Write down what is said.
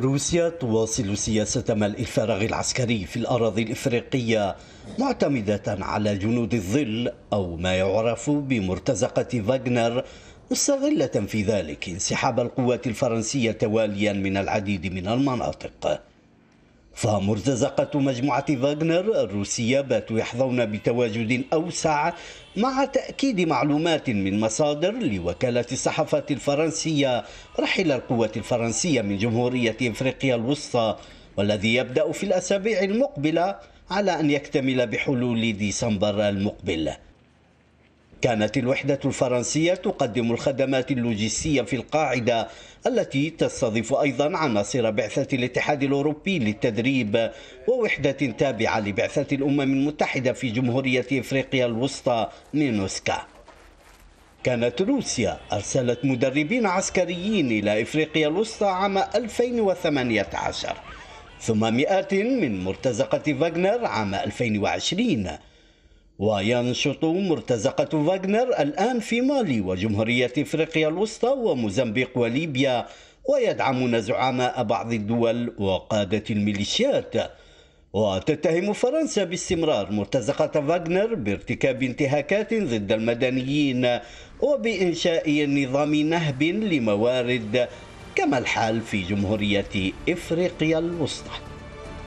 روسيا تواصل سياسة ملء الفراغ العسكري في الأراضي الإفريقية معتمدة على جنود الظل أو ما يعرف بمرتزقة فاغنر مستغلة في ذلك انسحاب القوات الفرنسية تواليا من العديد من المناطق فمرتزقة مجموعة فاغنر الروسية باتوا يحظون بتواجد أوسع مع تأكيد معلومات من مصادر لوكالة الصحافة الفرنسية رحل القوات الفرنسية من جمهورية إفريقيا الوسطى والذي يبدأ في الأسابيع المقبلة على أن يكتمل بحلول ديسمبر المقبل كانت الوحدة الفرنسية تقدم الخدمات اللوجستية في القاعدة التي تستضيف أيضا عناصر بعثة الاتحاد الأوروبي للتدريب ووحدة تابعة لبعثة الأمم المتحدة في جمهورية إفريقيا الوسطى مينوسكا كانت روسيا أرسلت مدربين عسكريين إلى إفريقيا الوسطى عام 2018 ثم مئات من مرتزقة فاغنر عام 2020 وينشط مرتزقة فاغنر الآن في مالي وجمهورية إفريقيا الوسطى وموزمبيق وليبيا ويدعمون زعماء بعض الدول وقادة الميليشيات وتتهم فرنسا باستمرار مرتزقة فاغنر بارتكاب انتهاكات ضد المدنيين وبإنشاء نظام نهب لموارد كما الحال في جمهورية إفريقيا الوسطى